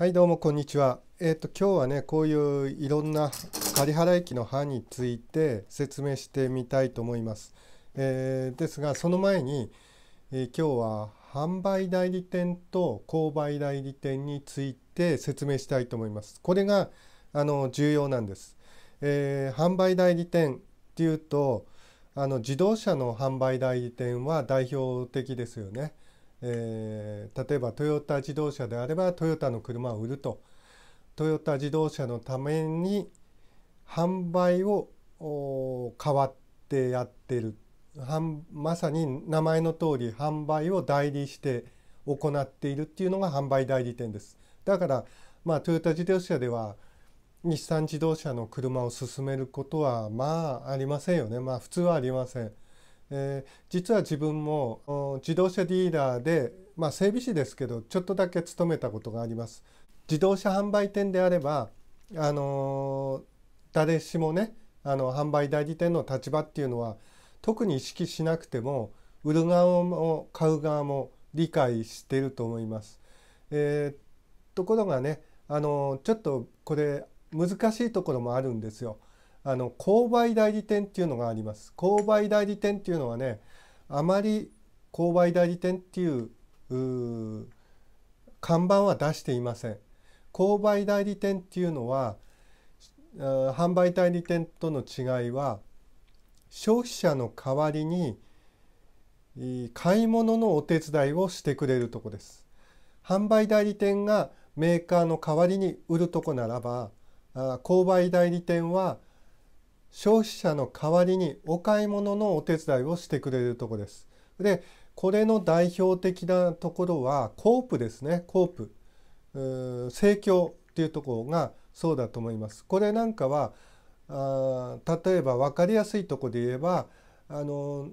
はいどうもこんにちは。えっ、ー、と今日はねこういういろんな仮払い機の刃について説明してみたいと思います。えー、ですがその前に、えー、今日は販売代理店と購買代理店について説明したいと思います。これがあの重要なんです。え販売代理店っていうとあの自動車の販売代理店は代表的ですよね。えー、例えばトヨタ自動車であればトヨタの車を売るとトヨタ自動車のために販売を変わってやってるまさに名前の通り販売を代理して行っているっていうのが販売代理店です。だから、まあ、トヨタ自動車では日産自動車の車を進めることはまあありませんよね。まあ普通はありません。えー、実は自分も自動車ディーラーで、まあ、整備士ですけどちょっとだけ勤めたことがあります。自動車販売店であれば、あのー、誰しもねあの販売代理店の立場っていうのは特に意識しなくても売る側も買う側も理解してると思います。えー、ところがね、あのー、ちょっとこれ難しいところもあるんですよ。あの購買代理店っていうのがあります購買代理店っていうのはねあまり購買代理店っていう看板は出していません購買代理店っていうのは販売代理店との違いは消費者の代わりに買い物のお手伝いをしてくれるとこです販売代理店がメーカーの代わりに売るとこならば購買代理店は消費者の代わりにお買い物のお手伝いをしてくれるとこです。でこれの代表的なところはコープですねコープう盛っていうところがそうだと思います。これなんかはあ例えば分かりやすいとこで言えばあの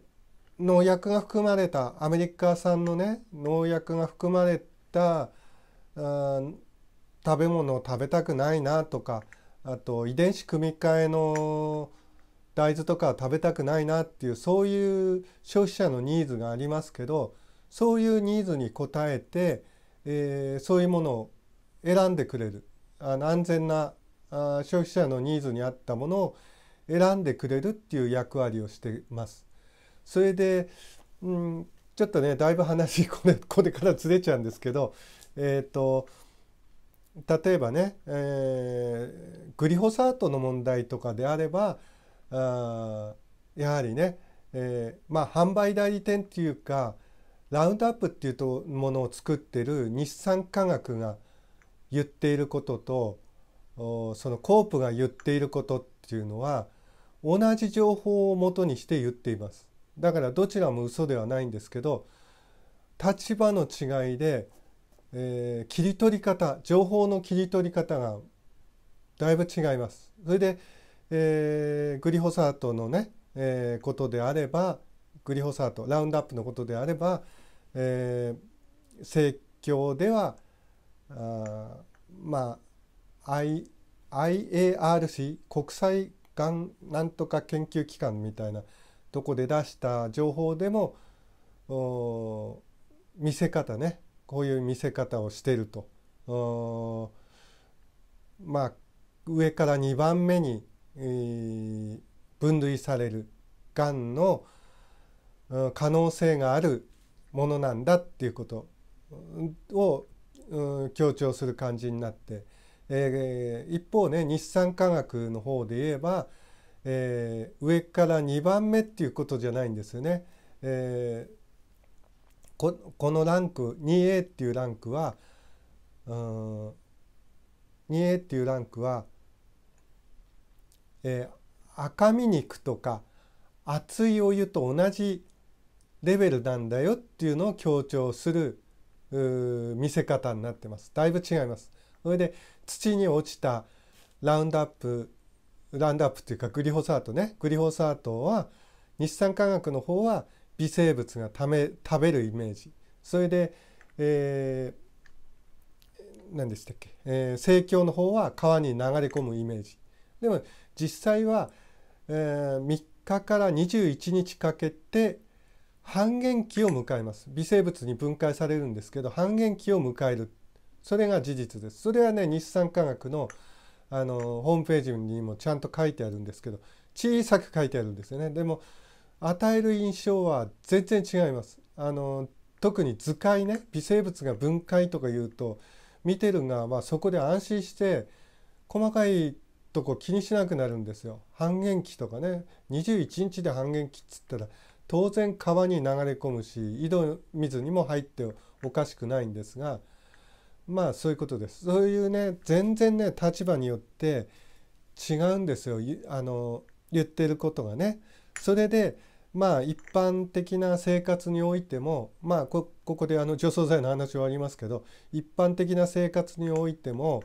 農薬が含まれたアメリカ産のね農薬が含まれた食べ物を食べたくないなとかあと遺伝子組み換えの大豆とかは食べたくないなっていうそういう消費者のニーズがありますけどそういうニーズに応えて、えー、そういうものを選んでくれるあの安全なあ消費者のニーズに合ったものを選んでくれるっていう役割をしてます。それで、うん、ちょっとねだいぶ話これこれからずれちゃうんですけどえっ、ー、と例えばね、えー、グリホサートの問題とかであればあやはりね、えー、まあ販売代理店っていうかラウンドアップっていうものを作ってる日産化学が言っていることとそのコープが言っていることっていうのは同じ情報をもとにして言っています。だからどちらも嘘ではないんですけど立場の違いでえー、切り取り方情報の切り取り方がだいぶ違います。それで、えー、グリホサートのね、えー、ことであればグリホサートラウンドアップのことであれば、えー、政教ではあまあ、I、IARC 国際がんなんとか研究機関みたいなとこで出した情報でも見せ方ねこういう見せ方をしてるとまあ上から2番目に、分類されるがんの可能性があるものなんだっていうことを強調する感じになって、え一方ね日産科学の方で言えば、え上から2番目っていうことじゃないんですよね。えーこのランク 2A っていうランクはうん 2A っていうランクは、えー、赤身肉とか熱いお湯と同じレベルなんだよっていうのを強調する見せ方になってます。だいぶ違います。それで土に落ちたラウンドアップラウンドアップというかグリホサートねグリホサートは日産化学の方は微生物がため食べるイメージそれで、えー、何でしたっけ、えー、生協の方は川に流れ込むイメージでも実際は、えー、3日から21日かけて半減期を迎えます微生物に分解されるんですけど半減期を迎えるそれが事実ですそれはね日産科学のあのホームページにもちゃんと書いてあるんですけど小さく書いてあるんですよねでも与える印象は全然違います。あの特に図解ね微生物が分解とか言うと見てる側はそこで安心して細かいとこ気にしなくなるんですよ。半減期とかね21日で半減期っつったら当然川に流れ込むし井戸水にも入っておかしくないんですがまあそういうことです。そういうね全然ね立場によって違うんですよあの言ってることがね。それでまあ一般的な生活においてもまあここであの除草剤の話はありますけど一般的な生活においても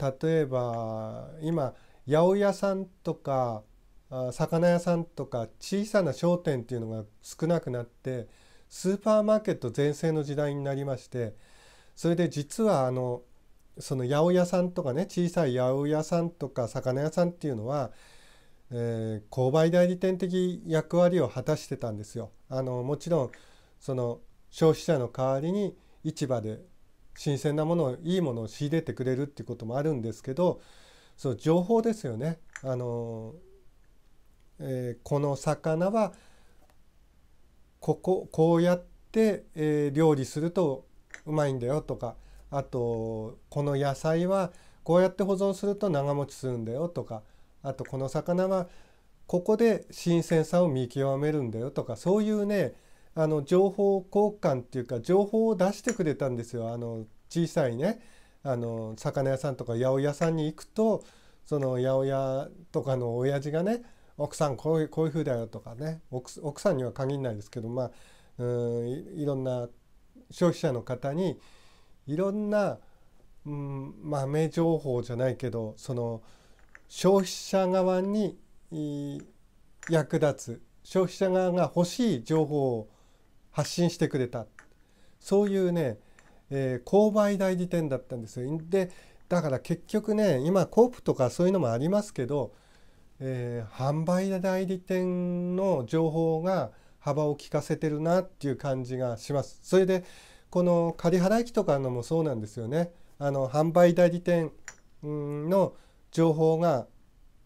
例えば今八百屋さんとか魚屋さんとか小さな商店っていうのが少なくなってスーパーマーケット全盛の時代になりましてそれで実はあのその八百屋さんとかね小さい八百屋さんとか魚屋さんっていうのはえー、購買代理店的役割を果たしてたんですよ。あのもちろんその消費者の代わりに市場で新鮮なものをいいものを仕入れてくれるっていうこともあるんですけどその情報ですよね。あのえー、この魚はこここうやって、えー、料理するとうまいんだよとかあとこの野菜はこうやって保存すると長持ちするんだよとかあとこの魚はここで新鮮さを見極めるんだよとかそういうねあの情報交換っていうか情報を出してくれたんですよあの小さいねあの魚屋さんとか八百屋さんに行くとその八百屋とかの親父がね奥さんこういうこういう風だよとかね奥さんには限らないですけどまあうんいろんな消費者の方にいろんな、うん、豆情報じゃないけどその消費者側に役立つ消費者側が欲しい情報を発信してくれたそういうね、えー、購買代理店だったんですよ。でだから結局ね今コープとかそういうのもありますけど、えー、販売代理店の情報が幅を利かせてるなっていう感じがします。それでこの仮払い機とかのもそうなんですよね。あの販売代理店の情報が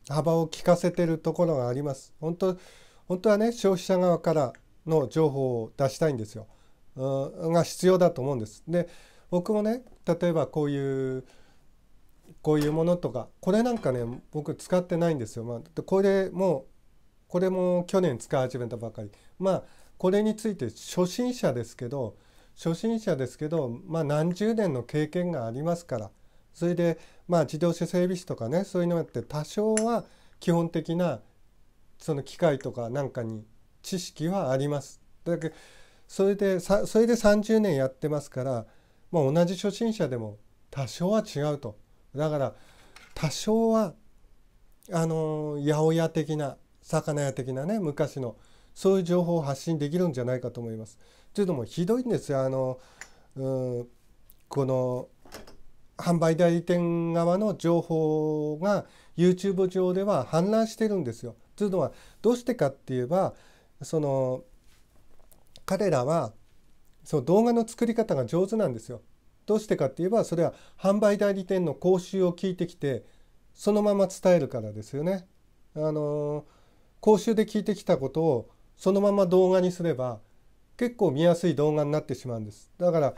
幅を利かせてるところがあります。本当本当はね消費者側からの情報を出したいんですよ。が必要だと思うんです。で僕もね例えばこういうこういうものとかこれなんかね僕使ってないんですよ。まあ、これもこれも去年使い始めたばかり。まあこれについて初心者ですけど初心者ですけど、まあ、何十年の経験がありますからそれでまあ自動車整備士とかねそういうのって多少は基本的なその機械とかなんかに知識はあります。だけそれでそれで30年やってますから、まあ、同じ初心者でも多少は違うと。だから多少はあの八百屋的な魚屋的なね昔のそういう情報を発信できるんじゃないかと思います。というのもひどいんですよあのうこの販売代理店側の情報が YouTube 上では氾濫してるんですよ。というのはどうしてかって言えばその彼らはその動画の作り方が上手なんですよ。どうしてかって言えばそれは販売代理店の講習を聞いてきてそのまま伝えるからですよね。あの講習で聞いてきたことをそのまま動画にすれば結構見やすい動画になってしまうんです。だから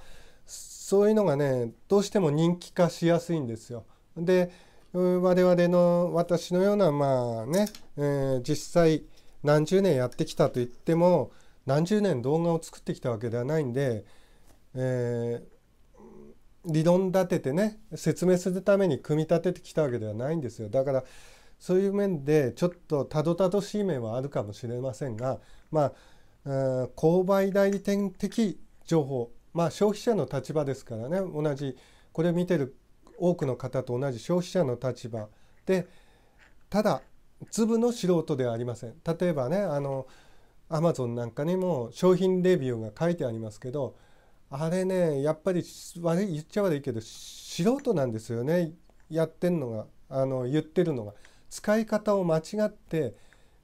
そういうのがねどうしても人気化しやすいんですよ。で我々の私のようなまあね、えー、実際何十年やってきたといっても何十年動画を作ってきたわけではないんで、えー、理論立ててね説明するために組み立ててきたわけではないんですよだからそういう面でちょっとたどたどしい面はあるかもしれませんがまあ、え購買代理店的情報まあ、消費者の立場ですからね同じこれ見てる多くの方と同じ消費者の立場でただ粒の素人ではありません例えばねあのアマゾンなんかにも商品レビューが書いてありますけどあれねやっぱり悪い言っちゃ悪いけど素人なんですよねやってんのがあの言ってるのが使い方を間違って、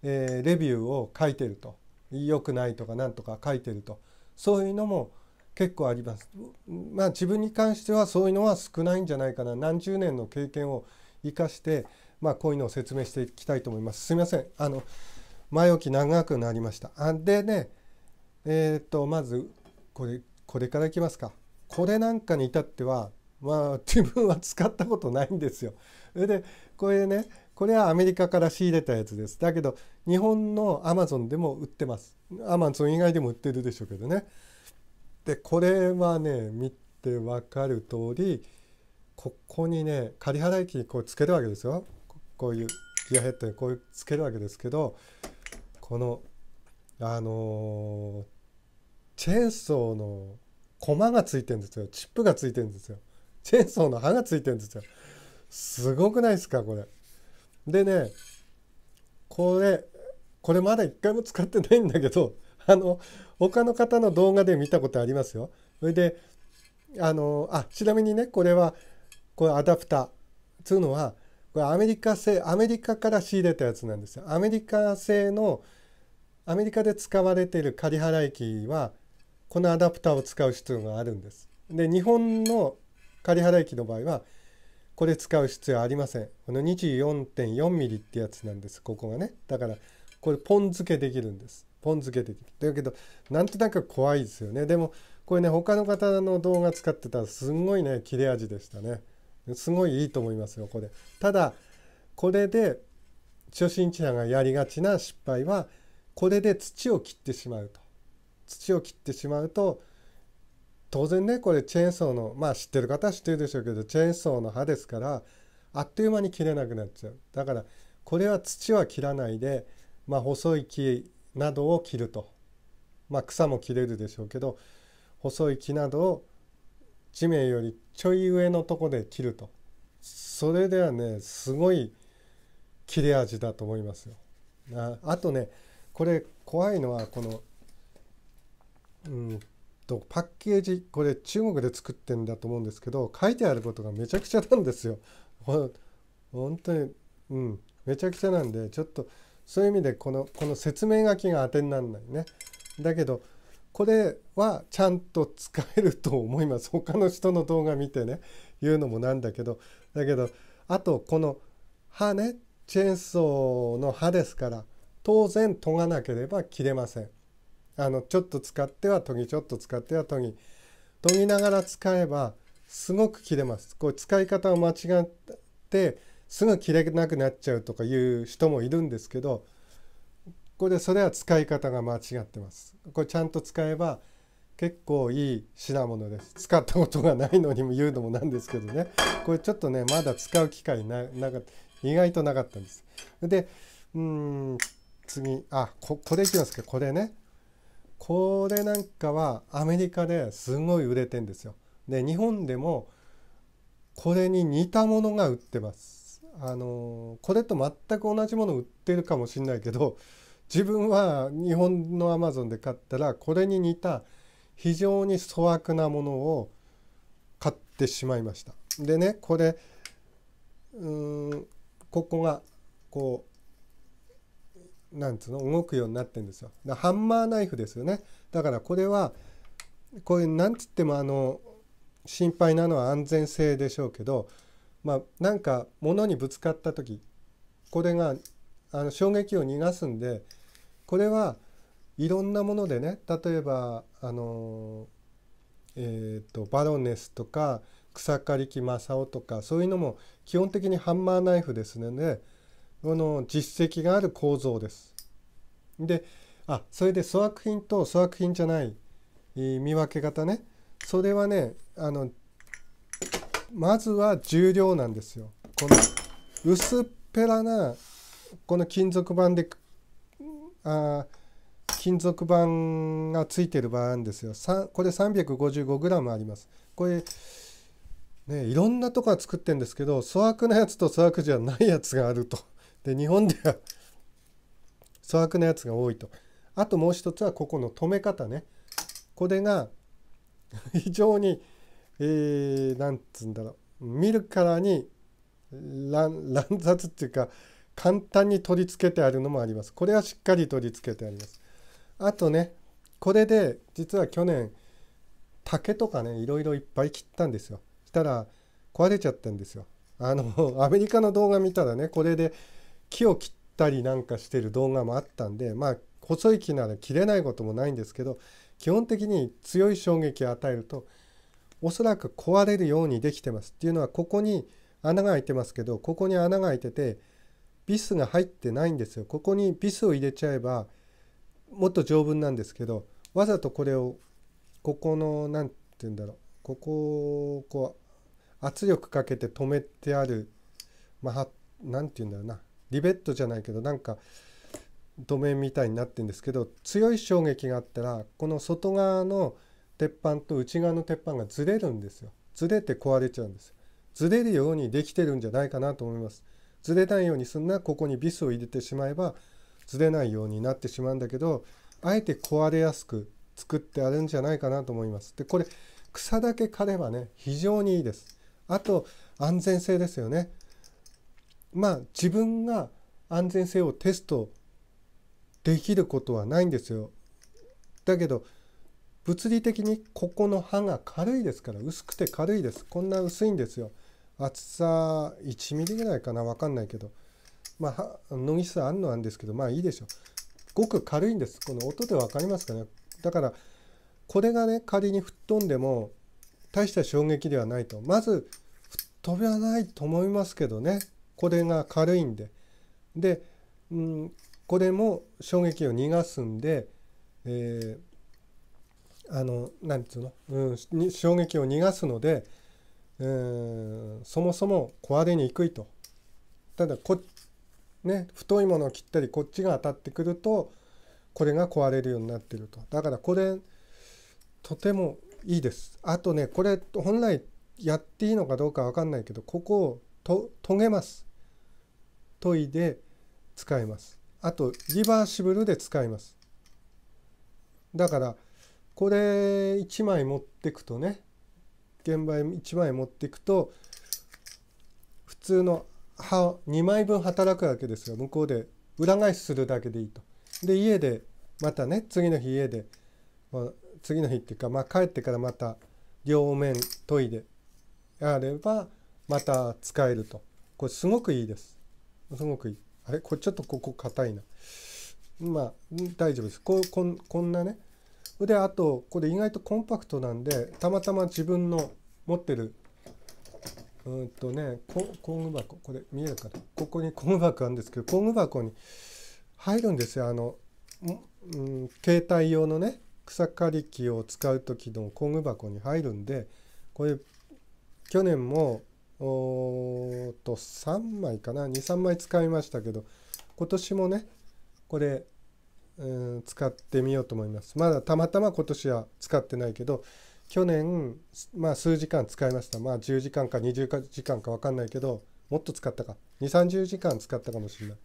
えー、レビューを書いてると良くないとかなんとか書いてるとそういうのも結構あります。まあ自分に関してはそういうのは少ないんじゃないかな何十年の経験を生かして、まあ、こういうのを説明していきたいと思います。すみませんあの前置き長くなりました。あでねえっ、とまずこれこれからいきますか。これなんかに至ってはまあ自分は使ったことないんですよ。でこれねこれはアメリカから仕入れたやつです。だけど日本のアマゾンでも売ってます。アマゾン以外でも売ってるでしょうけどね。でこれはね見て分かる通りここにね仮払い機にこうつけるわけですよこういうギアヘッドにこうつけるわけですけどこのあのー、チェーンソーの駒がついてんですよチップがついてんですよチェーンソーの刃がついてんですよすごくないですかこれでねこれこれまだ一回も使ってないんだけど あの他の方の動画で見たことありますよ。それであのあちなみにねこれはこれアダプターつうのはこれアメリカ製アメリカから仕入れたやつなんですよ。アメリカ製のアメリカで使われている仮払い機はこのアダプターを使う必要があるんです。で日本の仮払い機の場合はこれ使う必要ありません。この 24.4mm ってやつなんですここがね。だからこれポン付けできるんです。ポン付けできるだけどなんとなく怖いですよねでもこれね他の方の動画使ってたらすんごいね切れ味でしたねすごいいいと思いますよこれただこれで初心者がやりがちな失敗はこれで土を切ってしまうと土を切ってしまうと当然ねこれチェーンソーのまあ知ってる方は知ってるでしょうけどチェーンソーの刃ですからあっという間に切れなくなっちゃうだからこれは土は切らないで、まあ、細い木などを切ると、まあ、草も切れるでしょうけど細い木などを地面よりちょい上のとこで切るとそれではねすごい切れ味だと思いますよ。ああとねこれ怖いのはこのうんとパッケージこれ中国で作ってんだと思うんですけど書いてあることがめちゃくちゃなんですよ。本当にうんめちゃくちゃなんでちょっとそういう意味でこのこの説明書きが当てにならないね。だけどこれはちゃんと使えると思います他の人の動画見てね言うのもなんだけどだけどあとこの刃ねチェーンソーの刃ですから当然研がなければ切れません。あのちょっと使っては研ぎちょっと使っては研ぎ研ぎながら使えばすごく切れます。こう使い方を間違ってすぐ着れなくなっちゃうとかいう人もいるんですけどこれそれは使い方が間違ってます。これちゃんと使えば結構いい品物です。使ったことがないのにも言うのもなんですけどねこれちょっとねまだ使う機会ななか意外となかったんです。でうん次あここれいきますけどこれねこれなんかはアメリカですごい売れてんですよ。で日本でもこれに似たものが売ってます。あのこれと全く同じもの売ってるかもしれないけど 自分は日本のアマゾンで買ったらこれに似た非常に粗悪なものを買ってしまいました。でねこれうんここがこうなんつうの動くようになってんですよ。だハンマーナイフですよね。だからこれはこういうなんつってもあの心配なのは安全性でしょうけどまあ、なんか物にぶつかった時これがあの衝撃を逃がすんでこれはいろんなものでね例えばあのえと、バロネスとか草刈木正雄とかそういうのも基本的にハンマーナイフですねでこの実績がある構造です。であそれで粗悪品と粗悪品じゃない見分け方ねそれはねあのまずは重量なんですよこの薄っぺらなこの金属板であ金属板がついてる場合なんですよこれ 355g ありますこれねいろんなとこは作ってるんですけど粗悪なやつと粗悪じゃないやつがあるとで日本では粗悪なやつが多いとあともう一つはここの止め方ねこれが非常にえー、なんつうんだろう見るからに乱乱雑っていうか簡単に取り付けてあるのもあります。これはしっかり取り付けてあります。あとねこれで実は去年竹とかねいろいろいっぱい切ったんですよ。したら壊れちゃったんですよ。あのアメリカの動画見たらねこれで木を切ったりなんかしてる動画もあったんでまあ細い木なら切れないこともないんですけど基本的に強い衝撃を与えるとおそらく壊れるようにできてますっていうのはここに穴が開いてますけどここに穴が開いててビスが入ってないんですよここにビスを入れちゃえばもっと丈夫なんですけどわざとこれをここの何て言うんだろうここをこう圧力かけて止めてあるまあ何て言うんだろうなリベットじゃないけどなんか土面みたいになってるんですけど強い衝撃があったらこの外側の鉄板と内側の鉄板がずれるんですよずれて壊れちゃうんですずれるようにできてるんじゃないかなと思いますずれないようにすんなここにビスを入れてしまえばずれないようになってしまうんだけどあえて壊れやすく作ってあるんじゃないかなと思いますでこれ草だけ刈ればね非常にいいですあと安全性ですよねまあ自分が安全性をテストできることはないんですよだけど物理的にここの刃が軽いですから薄くて軽いですこんな薄いんですよ厚さ1 m m ぐらいかな分かんないけどまあ乃木さあんのなんですけどまあいいでしょうごく軽いんですこの音で分かりますかねだからこれがね仮に吹っ飛んでも大した衝撃ではないとまず飛びはないと思いますけどねこれが軽いんでで、うん、これも衝撃を逃がすんで、えーあのなんつうの、うん、衝撃を逃がすので、うん、そもそも壊れにくいと。ただこ、ね、太いものを切ったりこっちが当たってくるとこれが壊れるようになってると。だからこれとてもいいです。あとねこれ本来やっていいのかどうか分かんないけどここをと研げます。研いで使えます。あとリバーシブルで使います。だからこれ1枚持ってくとね現場1枚持ってくと普通の歯2枚分働くわけですよ向こうで裏返しするだけでいいと。で家でまたね次の日家で、次の日っていうか、まあ、帰ってからまた両面研いであればまた使えると。これすごくいいです。すごくいい。あれこれちょっとここ硬いな。まあ大丈夫です。ここんこんなねであとこれ意外とコンパクトなんでたまたま自分の持ってるうんとね工具箱これ見えるかなここに工具箱あるんですけど工具箱に入るんですよあの、うん、携帯用のね草刈り機を使う時の工具箱に入るんでこれ去年もおと3枚かな23枚使いましたけど今年もねこれうん、使ってみようと思います。まだたまたま今年は使ってないけど、去年、まあ、数時間使いました。まあ、10時間か20時間か分かんないけど、もっと使ったか。2、30時間使ったかもしれない。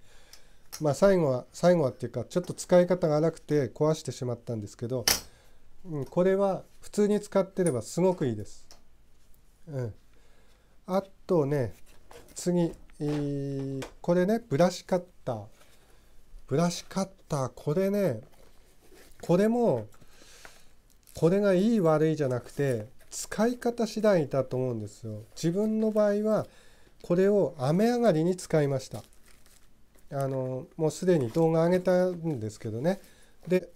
まあ、最後は、最後はっていうか、ちょっと使い方が荒くて壊してしまったんですけど、うん、これは普通に使ってればすごくいいです。うん。あとね、次、えー、これね、ブラシカッター。ブラシカッターこれねこれもこれがいい悪いじゃなくて使い方次第だと思うんですよ。自分の場合はこれを雨上がりに使いました。あのもうすでに動画上げたんですけどね。で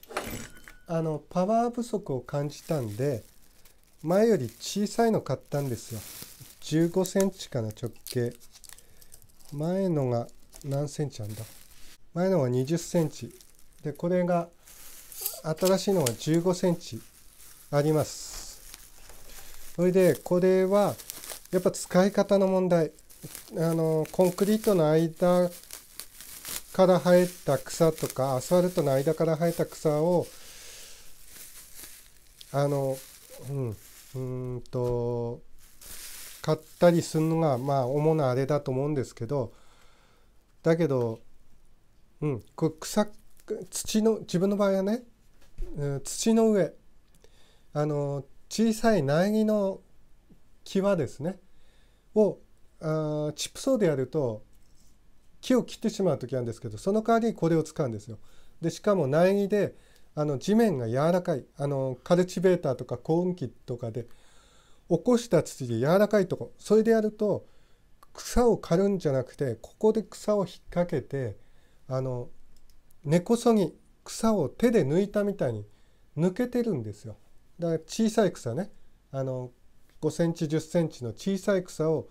あのパワー不足を感じたんで前より小さいの買ったんですよ。15センチかな直径。前のが何センチあんだ前のが20センチでこれが新しいのが15センチありますそれでこれはやっぱ使い方の問題あのコンクリートの間から生えた草とかアスファルトの間から生えた草をあのうんうんと買ったりするのがまあ主なあれだと思うんですけどだけどうん、これ草土の自分の場合はね、うん、土の上あの小さい苗木の際ですねをあチップソーでやると木を切ってしまう時なんですけどその代わりにこれを使うんですよ。でしかも苗木であの地面が柔らかいあのカルチベーターとか耕運機とかで起こした土で柔らかいとこそれでやると草を刈るんじゃなくてここで草を引っ掛けてあの根こそぎ草を手で抜いたみたいに抜けてるんですよ。だから小さい草ねあの5センチ10センチの小さい草を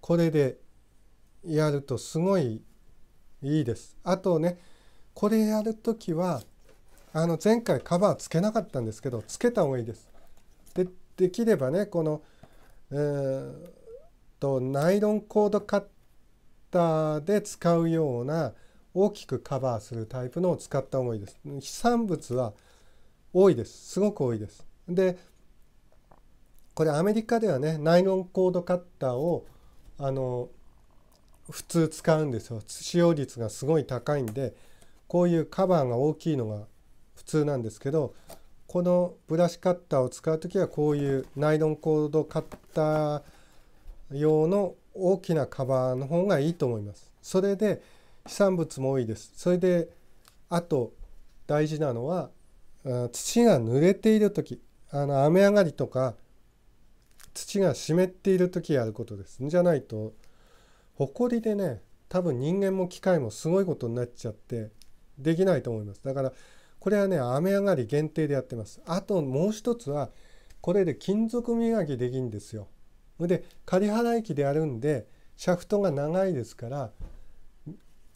これでやるとすごいいいです。あとねこれやる時はあの前回カバーつけなかったんですけどつけた方がいいです。でできればねこの、えー、とナイロンコードカッターで使うような大きくカバーするタイプのを使った方がいいです。飛散物は多いです。すごく多いです。で、これアメリカではね、ナイロンコードカッターをあの普通使うんですよ。使用率がすごい高いんで、こういうカバーが大きいのが普通なんですけど、このブラシカッターを使う時はこういうナイロンコードカッター用の大きなカバーの方がいいと思います。それで飛散物も多いですそれであと大事なのは土が濡れている時あの雨上がりとか土が湿っている時やることですじゃないとほこりでね多分人間も機械もすごいことになっちゃってできないと思いますだからこれはね雨上がり限定でやってますあともう一つはこれで金属磨きできんですよで仮払い機でやるんでシャフトが長いですから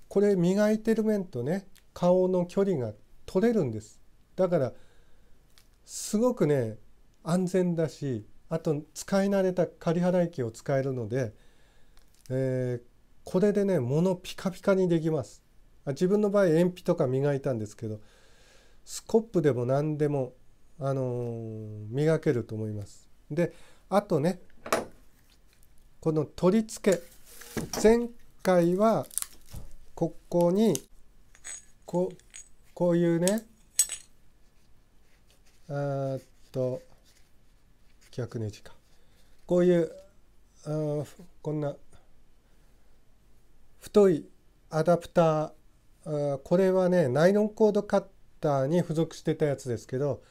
これ磨いてる面とね顔の距離が取れるんですだからすごくね安全だしあと使い慣れた仮払い機を使えるので、えー、これでね物ピカピカにできます自分の場合鉛筆とか磨いたんですけどスコップでも何でも、あのー、磨けると思いますであとねこの取り付け前回はここにここういうねえっと逆ネジかこういうあこんな太いアダプターこれはねナイロンコードカッターに付属してたやつですけど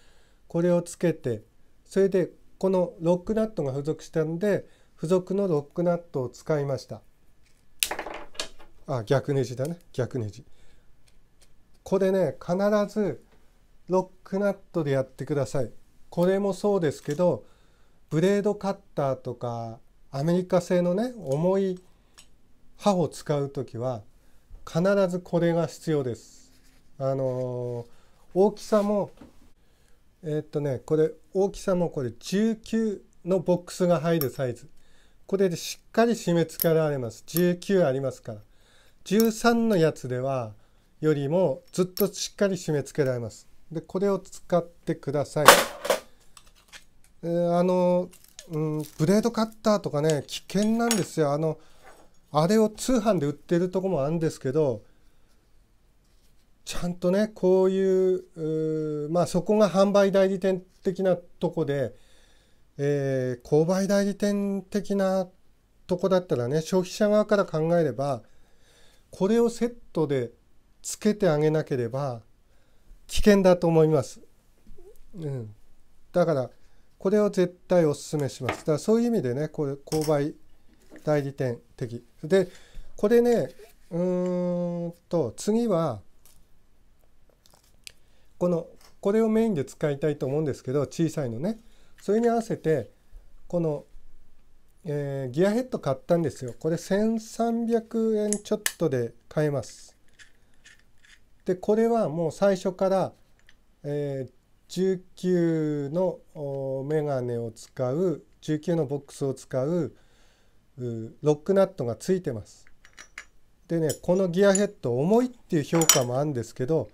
これをつけてそれでこのロックナットが付属したんで付属のロックナットを使いました。あ逆ネジだね逆ネジこれね必ずロックナットでやってくださいこれもそうですけどブレードカッターとかアメリカ製のね重い刃を使う時は必ずこれが必要です。あのー、大きさもえー、っとねこれ大きさもこれ19のボックスが入るサイズこれでしっかり締め付けられます19ありますから13のやつではよりもずっとしっかり締め付けられます。でこれを使ってください。えー、あの、うん、ブレードカッターとかね危険なんですよ。あのあれを通販で売ってるとこもあるんですけどちゃんとねこういうまあそこが販売代理店的なとこで、えー、購買代理店的なとこだったらね消費者側から考えればこれをセットでつけてあげなければ危険だと思います。うん、だからこれを絶対お勧めします。だからそういう意味でねこれ購買代理店的。でこれねうーんと次はこのこれをメインで使いたいと思うんですけど小さいのねそれに合わせてこのえー、ギアヘッド買ったんですよ。これ1300円ちょっとで買えます。で、これはもう最初から、えー、19のメガネを使う、19のボックスを使う、ロックナットがついてます。でね、このギアヘッド重いっていう評価もあるんですけど、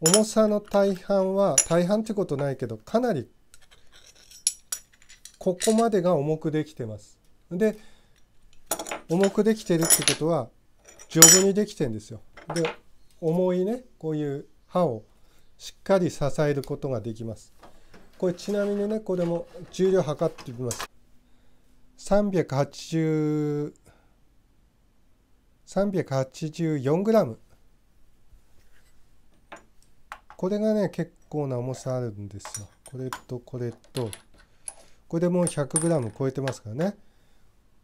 重さの大半は、大半ってことないけど、かなりここまでが重くできてます。で重くできてるってことは丈夫にできてんですよ。で重いねこういう刃をしっかり支えることができます。これちなみにねこれも重量測ってみます。380 384g これがね結構な重さあるんですよこれとこれとこれでもう 100g 超えてますからね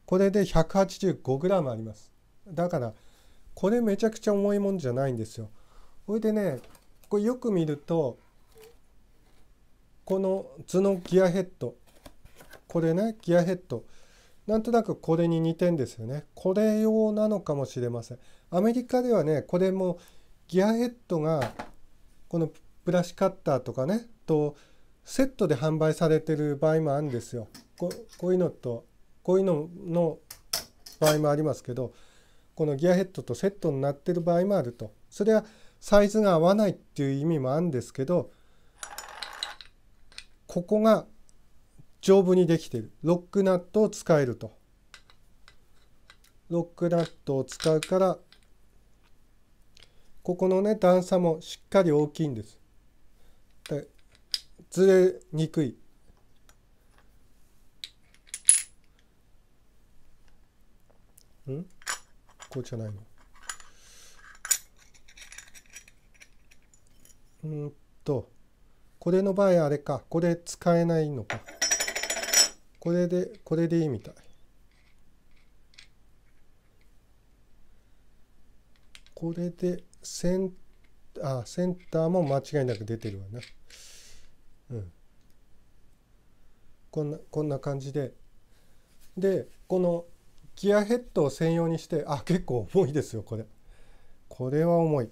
これで 185g ありますだからこれめちゃくちゃ重いもんじゃないんですよこれでねこれよく見るとこの図のギアヘッドこれねギアヘッドなんとなくこれに似てんですよねこれ用なのかもしれませんアメリカではねこれもギアヘッドがこのブラシカッターとかねとセットで販売されてる場合もあるんですよ。ここういうのとこういうのの場合もありますけどこのギアヘッドとセットになってる場合もあるとそれはサイズが合わないっていう意味もあるんですけどここが丈夫にできてるロックナットを使えるとロックナットを使うからここのね段差もしっかり大きいんですずれにくいんこうじゃないのうんとこれの場合あれかこれ使えないのかこれでこれでいいみたいこれでセンあセンターも間違いなく出てるわねうん、こんなこんな感じででこのギアヘッドを専用にしてあ結構重いですよこれこれは重い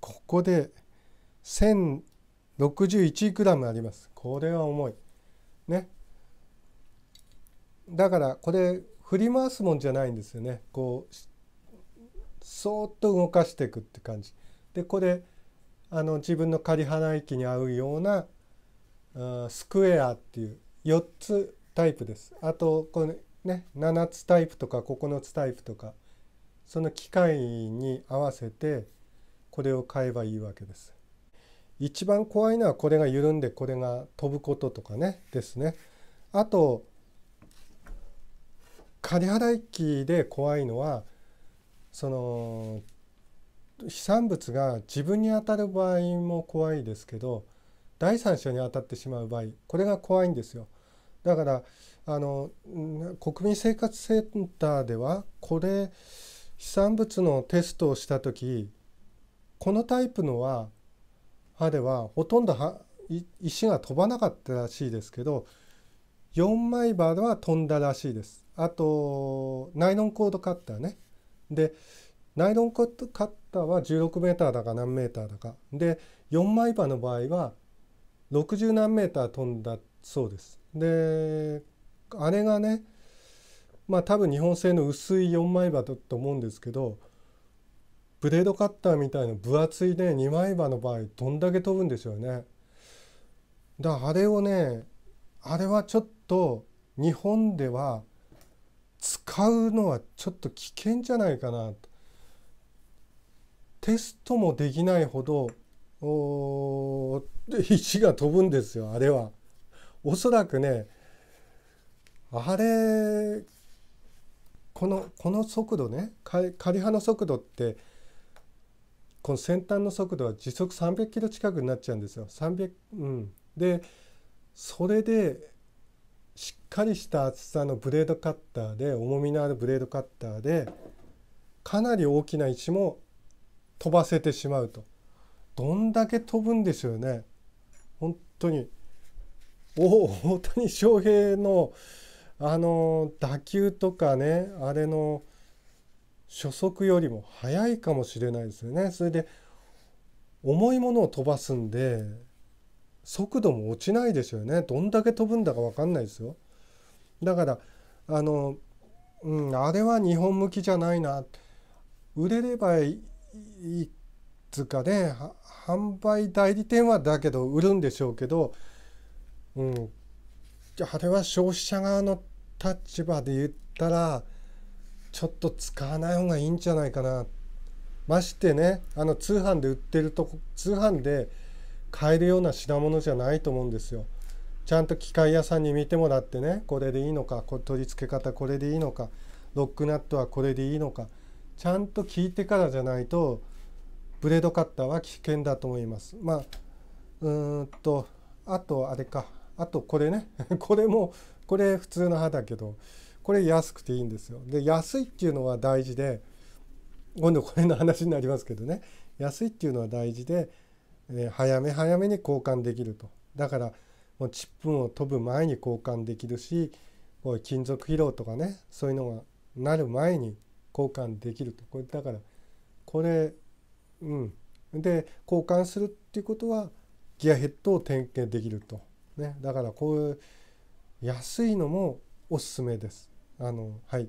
ここで 1061g ありますこれは重いねだからこれ振り回すもんじゃないんですよねこうそーっと動かしていくって感じでこれあの自分の仮鼻息に合うようなスクエアっていう4つタイプですあとこのね7つタイプとか9つタイプとかその機械に合わせてこれを買えばいいわけです。一番怖いのはこれが緩んでこれが飛ぶこととかねですね。あと仮払い機で怖いのはその飛散物が自分に当たる場合も怖いですけど第三者に当たってしまう場合これが怖いんですよ。だからあの国民生活センターではこれ飛散物のテストをした時このタイプのは歯ではほとんど石が飛ばなかったらしいですけど4枚刃は飛んだらしいです。あとナイロンコードカッターねでナイロンカッターは 16m だか何 m だかで4枚刃の場合は60何 m 飛んだそうです。であれがねまあ多分日本製の薄い4枚刃だと思うんですけどブレードカッターみたいな分厚いね2枚刃の場合どんだけ飛ぶんでしょうね。だあれをねあれはちょっと日本では使うのはちょっと危険じゃないかなテストもできないほどお石が飛ぶんですよあれは。おそらくねあれこのこの速度ね仮派の速度ってこの先端の速度は時速300キロ近くになっちゃうんですよ。3 0うん、でそれでしっかりした厚さのブレードカッターで重みのあるブレードカッターでかなり大きな石も飛ばせてしまうとどんだけ飛ぶんでしょうね本当にお大谷翔平のあの打球とかねあれの初速よりも速いかもしれないですよねそれで重いものを飛ばすんで速度も落ちないですよねどんだけ飛ぶんだか分かんないですよだからあの、うん、あれは日本向きじゃないな売れればいいつかね販売代理店はだけど売るんでしょうけど、うん、あれは消費者側の立場で言ったらちょっと使わない方がいいんじゃないかなましてねあの通販で売ってると通販で買えるような品物じゃないと思うんですよ。ちゃんと機械屋さんに見てもらってねこれでいいのか取り付け方これでいいのかロックナットはこれでいいのかちゃんと聞いてからじゃないとブレードカッターは危険だと思います。まあうんとあとあれかあとこれね これもこれ普通の刃だけどこれ安くていいんですよ。で安いっていうのは大事で今度これの話になりますけどね安いっていうのは大事でえ早め早めに交換できるとだからもうチップンを飛ぶ前に交換できるしこう金属疲労とかねそういうのがなる前に交換できるとこれだからこれうんで交換するっていうことはギアヘッドを点検できると、ね、だからこういう安いのもおすすめです。あのはい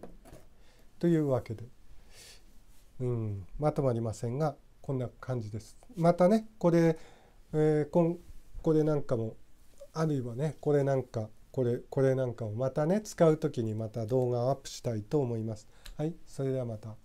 というわけで、うん、まとまりませんがこんな感じです。またねこれ、えー、こんこれなんかもあるいはねこれなんかこれこれなんかをまたね使う時にまた動画をアップしたいと思います。はいそれではまた。